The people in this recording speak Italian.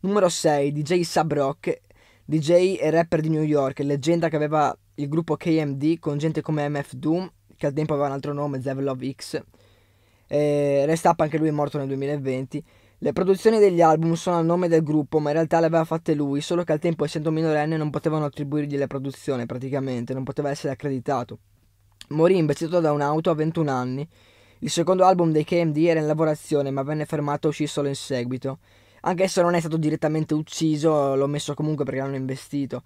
Numero 6, DJ Sub Rock, DJ e rapper di New York, leggenda che aveva il gruppo KMD con gente come MF Doom, che al tempo aveva un altro nome, Zevelov X. E Rest Up anche lui è morto nel 2020. Le produzioni degli album sono al nome del gruppo, ma in realtà le aveva fatte lui, solo che al tempo essendo minorenne non potevano attribuirgli la produzione praticamente, non poteva essere accreditato. Morì imbeccato da un'auto a 21 anni. Il secondo album dei KMD era in lavorazione, ma venne fermato e uscì solo in seguito. Anche se non è stato direttamente ucciso, l'ho messo comunque perché l'hanno investito.